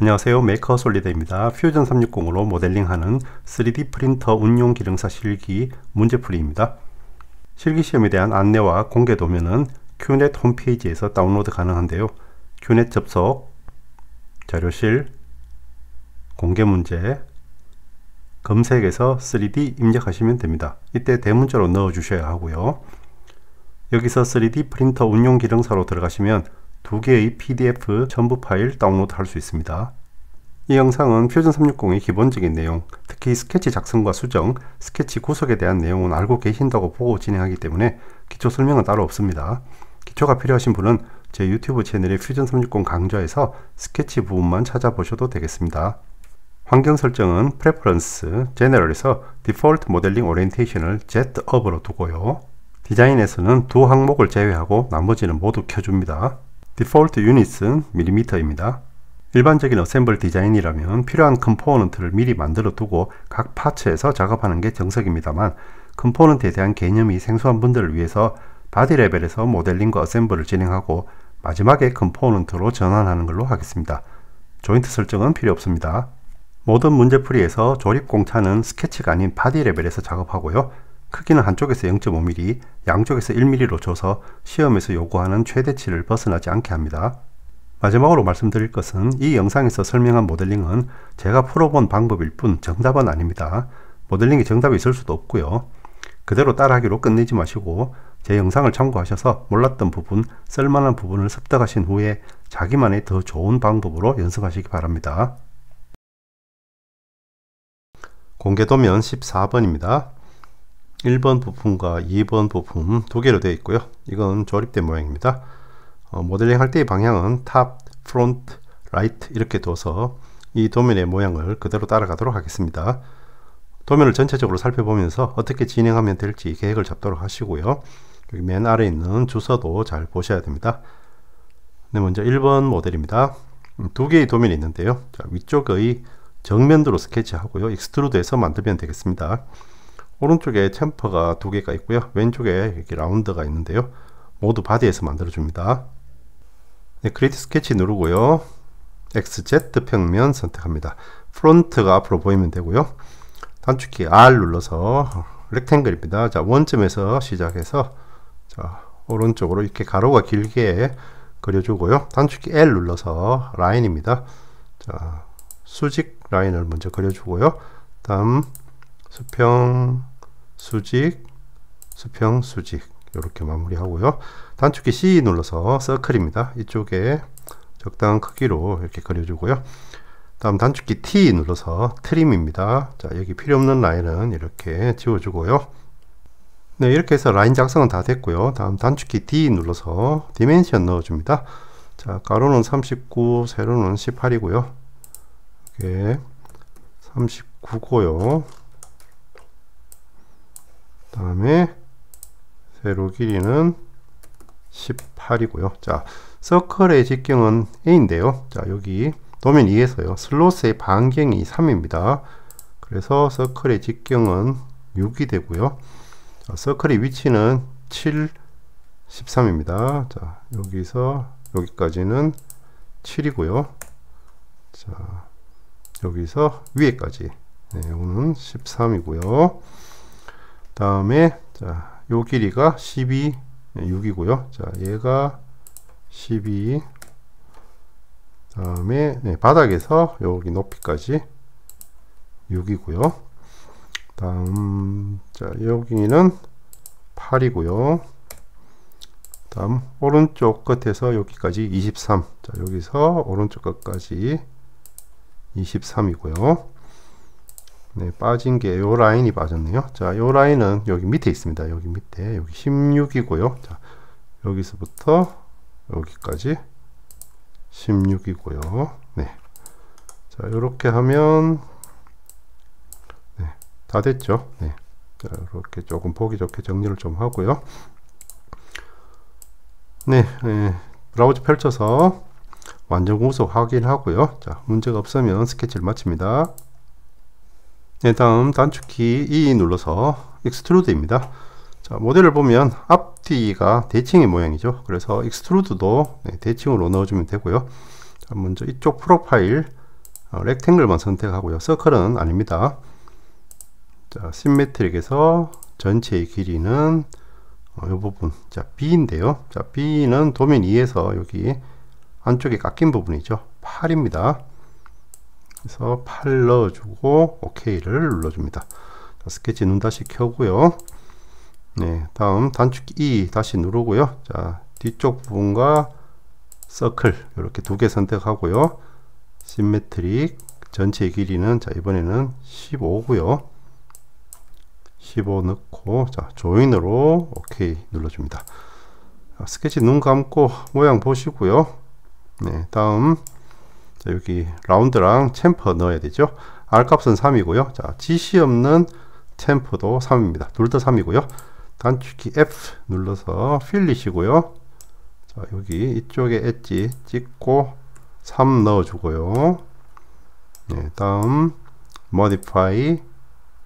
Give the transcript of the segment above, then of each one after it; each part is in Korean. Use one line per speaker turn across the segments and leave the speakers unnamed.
안녕하세요 메이커 솔리드입니다 퓨전 360으로 모델링하는 3D 프린터 운용 기능사 실기 문제풀이입니다 실기 시험에 대한 안내와 공개 도면은 QNET 홈페이지에서 다운로드 가능한데요 QNET 접속 자료실 공개 문제 검색에서 3D 입력하시면 됩니다 이때 대문자로 넣어 주셔야 하고요 여기서 3D 프린터 운용 기능사로 들어가시면 두 개의 PDF 전부 파일 다운로드 할 수 있습니다. 이 영상은 퓨전 360의 기본적인 내용, 특히 스케치 작성과 수정, 스케치 구석에 대한 내용은 알고 계신다고 보고 진행하기 때문에 기초 설명은 따로 없습니다. 기초가 필요하신 분은 제 유튜브 채널의 퓨전 360 강좌에서 스케치 부분만 찾아보셔도 되겠습니다. 환경 설정은 Preference, General에서 Default Modeling Orientation을 Z-Up으로 두고요. 디자인에서는 두 항목을 제외하고 나머지는 모두 켜줍니다. 디폴트 유닛은 밀리미터입니다. 일반적인 어셈블 디자인이라면 필요한 컴포넌트를 미리 만들어 두고 각 파츠에서 작업하는 게 정석입니다만 컴포넌트에 대한 개념이 생소한 분들을 위해서 바디 레벨에서 모델링과 어셈블을 진행하고 마지막에 컴포넌트로 전환하는 걸로 하겠습니다. 조인트 설정은 필요 없습니다. 모든 문제풀이에서 조립 공차는 스케치가 아닌 바디 레벨에서 작업하고요. 크기는 한쪽에서 0.5mm, 양쪽에서 1mm로 줘서 시험에서 요구하는 최대치를 벗어나지 않게 합니다. 마지막으로 말씀드릴 것은 이 영상에서 설명한 모델링은 제가 풀어본 방법일 뿐 정답은 아닙니다. 모델링이 정답이 있을 수도 없고요. 그대로 따라하기로 끝내지 마시고 제 영상을 참고하셔서 몰랐던 부분, 쓸만한 부분을 습득하신 후에 자기만의 더 좋은 방법으로 연습하시기 바랍니다. 공개도면 14번입니다. 1번 부품과 2번 부품 두 개로 되어 있고요. 이건 조립된 모양입니다. 어, 모델링 할 때의 방향은 탑, 프론트, 라이트 이렇게 둬서 이 도면의 모양을 그대로 따라가도록 하겠습니다. 도면을 전체적으로 살펴보면서 어떻게 진행하면 될지 계획을 잡도록 하시고요. 여기 맨 아래 있는 주소도 잘 보셔야 됩니다. 네, 먼저 1번 모델입니다. 음, 두 개의 도면이 있는데요. 자, 위쪽의 정면도로 스케치하고요. 익스트루드해서 만들면 되겠습니다. 오른쪽에 챔퍼가 두 개가 있고요. 왼쪽에 이렇게 라운드가 있는데요. 모두 바디에서 만들어줍니다. 네, 크리에이트 스케치 누르고요. XZ 평면 선택합니다. 프론트가 앞으로 보이면 되고요. 단축키 R 눌러서 렉탱글입니다. 자, 원점에서 시작해서 자, 오른쪽으로 이렇게 가로가 길게 그려주고요. 단축키 L 눌러서 라인입니다. 자, 수직 라인을 먼저 그려주고요. 다음 수평 수직, 수평, 수직 이렇게 마무리하고요. 단축키 C 눌러서 서클입니다. 이쪽에 적당한 크기로 이렇게 그려주고요. 다음 단축키 T 눌러서 트림입니다. 자 여기 필요없는 라인은 이렇게 지워주고요. 네 이렇게 해서 라인 작성은 다 됐고요. 다음 단축키 D 눌러서 디멘션 넣어줍니다. 자 가로는 39, 세로는 18이고요. 이게 39고요. 다음에 세로 길이는 18이고요. 자, 서클의 직경은 A인데요. 자, 여기 도면 2에서요. 슬롯의 반경이 3입니다. 그래서 서클의 직경은 6이 되고요. 자, 서클의 위치는 7, 13입니다. 자, 여기서 여기까지는 7이고요. 자, 여기서 위에까지 네, 이거는 13이고요. 다음에 자, 요 길이가 12, 6이고요. 자, 얘가 12. 다음에 네, 바닥에서 여기 높이까지 6이고요. 다음 자, 여기는 8이고요. 다음 오른쪽 끝에서 여기까지 23. 자, 여기서 오른쪽 끝까지 23이고요. 네, 빠진 게 요 라인이 빠졌네요. 자, 요 라인은 여기 밑에 있습니다. 여기 밑에. 여기 16이고요. 자, 여기서부터 여기까지 16이고요. 네. 자, 요렇게 하면 네, 다 됐죠. 네. 자, 이렇게 조금 보기 좋게 정리를 좀 하고요. 네, 네 예, 브라우저 펼쳐서 완전 구속 확인하고요. 자, 문제가 없으면 스케치를 마칩니다. 네, 다음 단축키 E 눌러서 익스트루드입니다. 자, 모델을 보면 앞뒤가 대칭의 모양이죠. 그래서 익스트루드도 네, 대칭으로 넣어주면 되고요. 자, 먼저 이쪽 프로파일 어, 렉탱글만 선택하고요. 서클은 아닙니다. 자, 심메트릭에서 전체의 길이는 이 어, 부분, 자, B인데요. 자, B는 도면 2에서 여기 안쪽에 깎인 부분이죠. 8입니다. 그래서 8 넣어주고 OK를 눌러줍니다. 스케치 눈 다시 켜고요. 네, 다음 단축키 E 다시 누르고요. 자, 뒤쪽 부분과 서클 이렇게 두 개 선택하고요. 시메트릭 전체 길이는 자 이번에는 15고요. 15 넣고 자 조인으로 OK 눌러줍니다. 스케치 눈 감고 모양 보시고요. 네, 다음 자, 여기 라운드랑 챔퍼 넣어야 되죠. R 값은 3이고요. 자, GC 없는 챔퍼도 3입니다. 둘 다 3이고요. 단축키 F 눌러서 필리시고요. 자, 여기 이쪽에 엣지 찍고 3 넣어주고요. 네, 다음 modify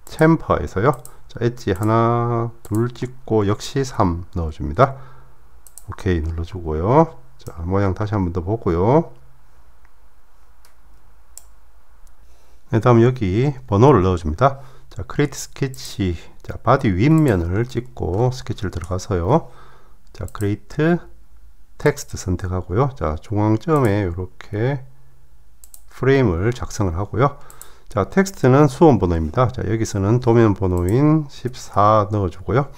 챔퍼에서요. 자, 엣지 하나, 둘 찍고 역시 3 넣어줍니다. 오케이 눌러주고요. 자, 모양 다시 한 번 더 보고요. 그 네, 다음 여기 번호를 넣어줍니다. 자, 크리에이트 스케치. 자, 바디 윗면을 찍고 스케치를 들어가서요. 자, 크리에이트 텍스트 선택하고요. 자, 중앙점에 이렇게 프레임을 작성을 하고요. 자, 텍스트는 수험 번호입니다. 자, 여기서는 도면 번호인 14 넣어주고요.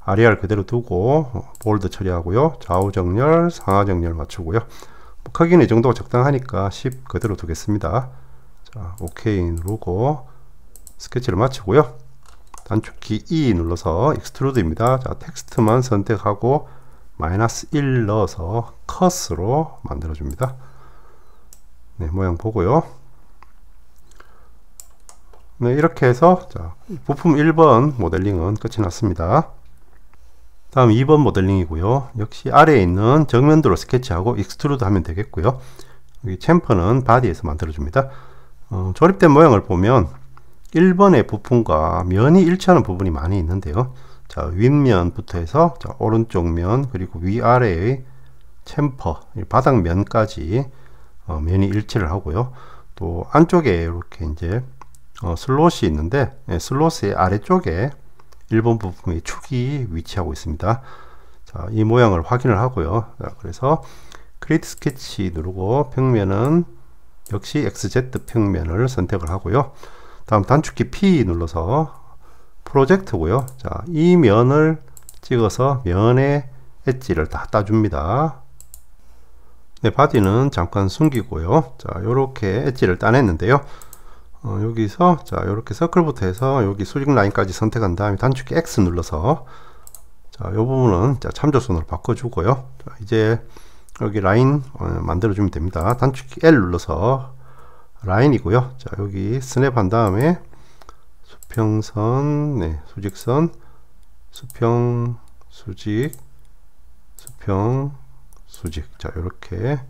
RER 그대로 두고 볼드 처리하고요. 좌우 정렬, 상하 정렬 맞추고요. 뭐, 크기는 이 정도가 적당하니까 10 그대로 두겠습니다. 자, 오케이 누르고 스케치를 마치고요. 단축키 E 눌러서 익스트루드입니다. 자, 텍스트만 선택하고 마이너스 1 넣어서 컷으로 만들어줍니다. 네, 모양 보고요. 네, 이렇게 해서 자, 부품 1번 모델링은 끝이 났습니다. 다음 2번 모델링이고요. 역시 아래에 있는 정면도로 스케치하고 익스트루드 하면 되겠고요. 여기 챔퍼는 바디에서 만들어줍니다. 어, 조립된 모양을 보면 1번의 부품과 면이 일치하는 부분이 많이 있는데요. 자, 윗면부터 해서 자, 오른쪽 면 그리고 위아래의 챔퍼, 바닥면까지 어, 면이 일치를 하고요. 또 안쪽에 이렇게 이제 어, 슬롯이 있는데 예, 슬롯의 아래쪽에 1번 부품의 축이 위치하고 있습니다. 자, 이 모양을 확인을 하고요. 자, 그래서 크리에이트 스케치 누르고 평면은 역시 XZ 평면을 선택을 하고요. 다음 단축키 P 눌러서 프로젝트고요. 자, 이 면을 찍어서 면에 엣지를 다 따줍니다. 네, 바디는 잠깐 숨기고요. 자, 요렇게 엣지를 따냈는데요. 어, 여기서 자, 요렇게 서클부터 해서 여기 수직 라인까지 선택한 다음에 단축키 X 눌러서 자, 요 부분은 자, 참조선으로 바꿔주고요. 자, 이제 여기 라인 어, 만들어 주면 됩니다 단축키 L 눌러서 라인이고요 자 여기 스냅 한 다음에 수평선 네, 수직선 수평 수직 수평 수직 자 이렇게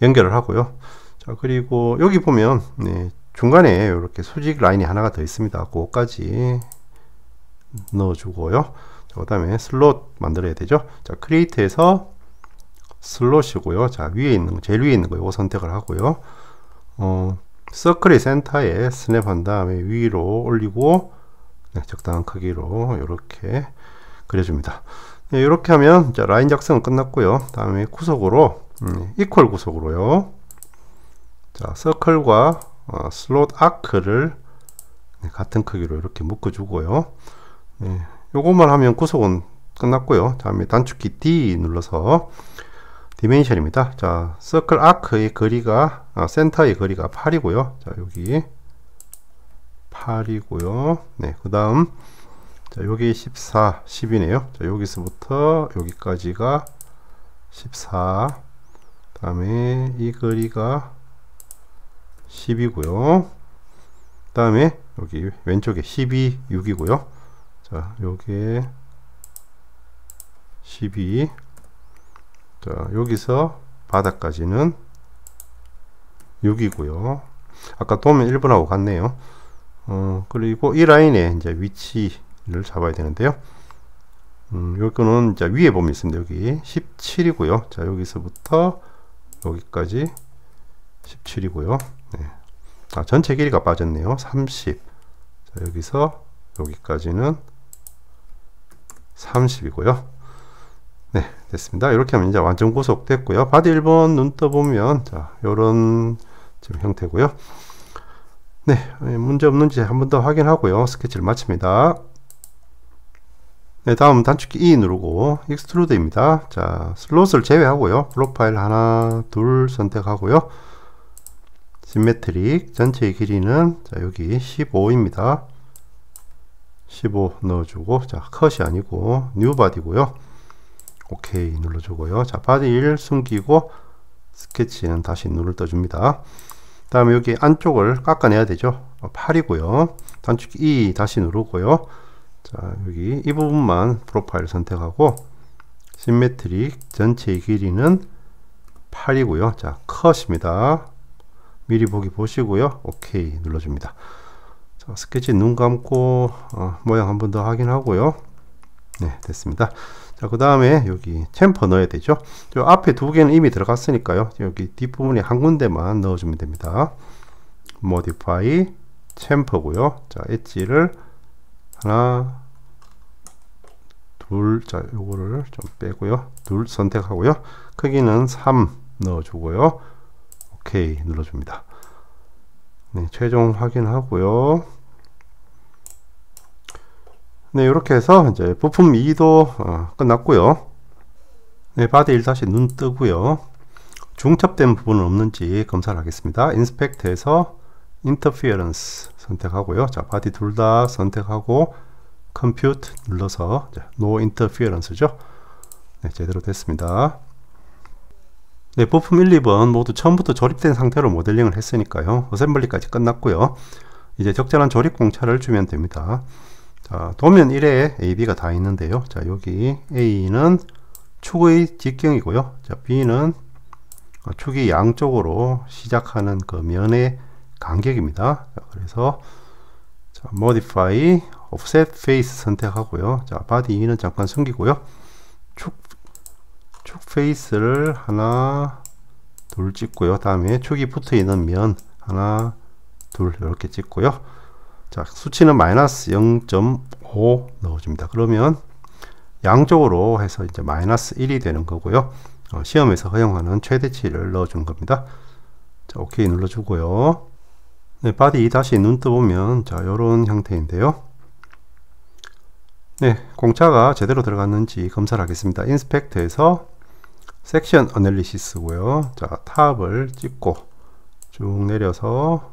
연결을 하고요 자 그리고 여기 보면 네, 중간에 이렇게 수직 라인이 하나가 더 있습니다 그거까지 넣어주고요 그 다음에 슬롯 만들어야 되죠 자 크리에이트에서 슬롯이고요. 자, 위에 있는, 제일 위에 있는 거 이거 선택을 하고요. 어, 서클의 센터에 스냅한 다음에 위로 올리고, 네, 적당한 크기로 이렇게 그려줍니다. 네, 이렇게 하면 자, 라인 작성은 끝났고요. 다음에 구석으로, 음, 이퀄 구석으로요. 자, 서클과 어, 슬롯 아크를 네, 같은 크기로 이렇게 묶어주고요. 네, 요것만 하면 구석은 끝났고요. 다음에 단축키 D 눌러서 디멘션입니다. 자, 서클 아크의 거리가 아, 센터의 거리가 8이고요. 자, 여기 8이고요. 네, 그다음 자, 여기 14, 10이네요. 자, 여기서부터 여기까지가 14. 그다음에 이 거리가 10이고요. 그다음에 여기 왼쪽에 12, 6이고요. 자, 여기에 12 자, 여기서 바닥까지는 6이고요. 아까 도면 1번하고 같네요. 어, 그리고 이 라인에 이제 위치를 잡아야 되는데요. 음, 여기는 이제 위에 보면 있습니다. 여기 17이고요. 자, 여기서부터 여기까지 17이고요. 네. 아, 전체 길이가 빠졌네요. 30. 자, 여기서 여기까지는 30이고요. 네, 됐습니다. 이렇게 하면 이제 완전 구속 됐고요. 바디 1번 눈 떠보면, 자, 요런 지금 형태고요. 네, 예, 문제 없는지 한 번 더 확인하고요. 스케치를 마칩니다. 네, 다음 단축키 E 누르고 익스트루드입니다. 자, 슬롯을 제외하고요. 프로파일 하나, 둘 선택하고요. 시메트릭 전체의 길이는 자, 여기 15입니다. 15 넣어주고 자, 컷이 아니고 뉴바디고요. 오케이 눌러주고요. 자, 바디 1 숨기고 스케치는 다시 눈을 떠줍니다. 다음에 여기 안쪽을 깎아내야 되죠. 8이고요. 어, 단축키 다시 누르고요. 자, 여기 이 부분만 프로파일 선택하고 시메트릭 전체의 길이는 8이고요. 자, 컷입니다. 미리 보기 보시고요. 오케이 눌러줍니다. 자, 스케치 눈 감고 어, 모양 한 번 더 확인하고요. 네, 됐습니다. 자, 그 다음에 여기 챔퍼 넣어야 되죠. 요 앞에 두 개는 이미 들어갔으니까요. 여기 뒷부분에 한 군데만 넣어주면 됩니다. modify 챔퍼고요. 자, 엣지를 하나, 둘, 자, 요거를 좀 빼고요. 둘 선택하고요. 크기는 3 넣어주고요. 오케이 눌러줍니다. 네, 최종 확인하고요. 네, 이렇게 해서 이제 부품 2도 어, 끝났고요. 네, 바디 1 다시 눈 뜨고요. 중첩된 부분은 없는지 검사를 하겠습니다. 인스펙트에서 인터피어런스 선택하고요. 자, 바디 둘 다 선택하고 컴퓨트 눌러서 노 인터피어런스죠. 네, 제대로 됐습니다. 네, 부품 1, 2번 모두 처음부터 조립된 상태로 모델링을 했으니까요. 어셈블리까지 끝났고요. 이제 적절한 조립 공차를 주면 됩니다. 자, 아, 도면 1에 A, B가 다 있는데요. 자, 여기 A는 축의 직경이고요. 자, B는 축이 양쪽으로 시작하는 그 면의 간격입니다. 자, 그래서 자, modify offset face 선택하고요. 자, body는 잠깐 숨기고요. 축, 축 페이스를 하나, 둘 찍고요. 다음에 축이 붙어 있는 면 하나, 둘 이렇게 찍고요. 자, 수치는 마이너스 0.5 넣어줍니다. 그러면 양쪽으로 해서 이제 마이너스 1이 되는 거고요. 어, 시험에서 허용하는 최대치를 넣어준 겁니다. 자, 오케이 눌러주고요. 네, 바디 다시 눈뜨보면 자, 요런 형태인데요. 네, 공차가 제대로 들어갔는지 검사를 하겠습니다. 인스펙트에서 섹션 어널리시스고요. 자, 탑을 찍고 쭉 내려서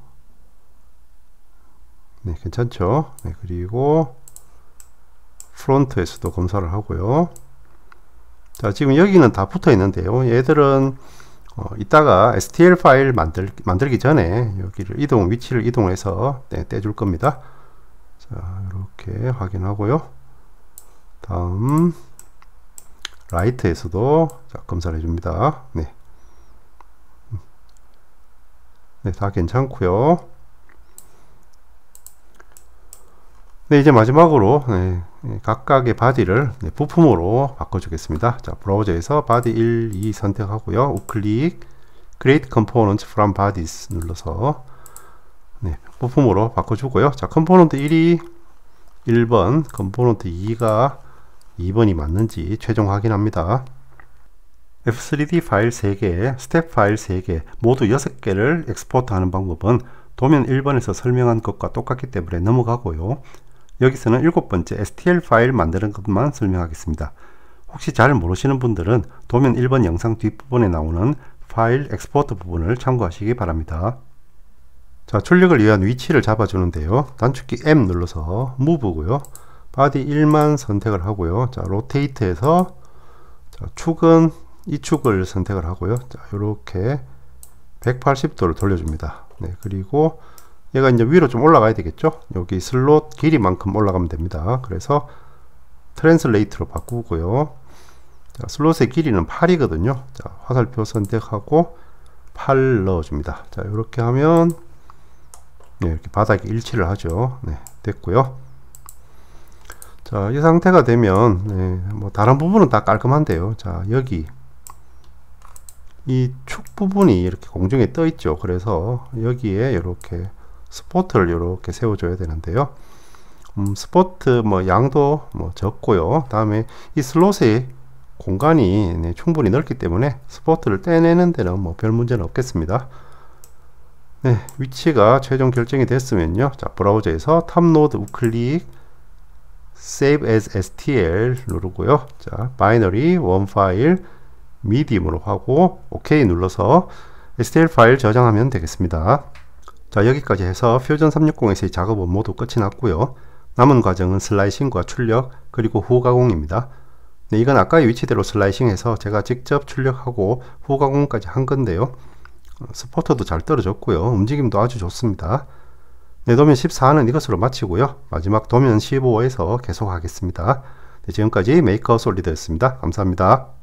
네, 괜찮죠? 네, 그리고 프론트에서도 검사를 하고요. 자, 지금 여기는 다 붙어 있는데요. 얘들은 어, 이따가 STL 파일 만들, 만들기 전에 여기를 이동 위치를 이동해서 네, 떼줄 겁니다. 자, 이렇게 확인하고요. 다음 라이트에서도 자, 검사를 해줍니다. 네. 음. 네, 다 괜찮고요. 네, 이제 마지막으로 네, 네, 각각의 바디를 네, 부품으로 바꿔주겠습니다. 자, 브라우저에서 바디 1, 2 선택하고요. 우클릭 Create Components from Bodies 눌러서 네, 부품으로 바꿔주고요. 자, 컴포넌트 1이 1번, 컴포넌트 2가 2번이 맞는지 최종 확인합니다. F3D 파일 3개, 스텝 파일 3개, 모두 6개를 엑스포트하는 방법은 도면 1번에서 설명한 것과 똑같기 때문에 넘어가고요. 여기서는 일곱 번째 STL 파일 만드는 것만 설명하겠습니다. 혹시 잘 모르시는 분들은 도면 1번 영상 뒷부분에 나오는 파일 엑스포트 부분을 참고하시기 바랍니다. 자, 출력을 위한 위치를 잡아주는데요. 단축키 M 눌러서 무브고요. 바디 1만 선택을 하고요. 자, 로테이트에서 자, 축은 이 축을 선택을 하고요. 자, 요렇게 180도를 돌려줍니다. 네, 그리고 얘가 이제 위로 좀 올라가야 되겠죠 여기 슬롯 길이만큼 올라가면 됩니다 그래서 트랜슬레이트로 바꾸고요 자, 슬롯의 길이는 8이거든요 자, 화살표 선택하고 8 넣어줍니다 자 이렇게 하면 네, 이렇게 바닥에 일치를 하죠 네, 됐고요 자, 이 상태가 되면 네, 뭐 다른 부분은 다 깔끔한데요. 자, 여기 이 축 부분이 이렇게 공중에 떠 있죠. 그래서 여기에 이렇게 스포트를 이렇게 세워줘야 되는데요. 음, 스포트 뭐 양도 뭐 적고요. 다음에 이 슬롯의 공간이 네, 충분히 넓기 때문에 스포트를 떼내는 데는 뭐 별 문제는 없겠습니다. 네, 위치가 최종 결정이 됐으면요. 자, 브라우저에서 탑노드 우클릭 Save as STL 누르고요. 자, 바이너리 원 파일 미디움으로 하고 OK 눌러서 STL 파일 저장하면 되겠습니다. 자 여기까지 해서 퓨전 360에서의 작업은 모두 끝이 났고요. 남은 과정은 슬라이싱과 출력 그리고 후가공입니다. 네, 이건 아까의 위치대로 슬라이싱해서 제가 직접 출력하고 후가공까지 한 건데요. 스포터도 잘 떨어졌고요. 움직임도 아주 좋습니다. 네, 도면 14는 이것으로 마치고요. 마지막 도면 15에서 계속 하겠습니다. 네, 지금까지 메이커 솔리드였습니다. 감사합니다.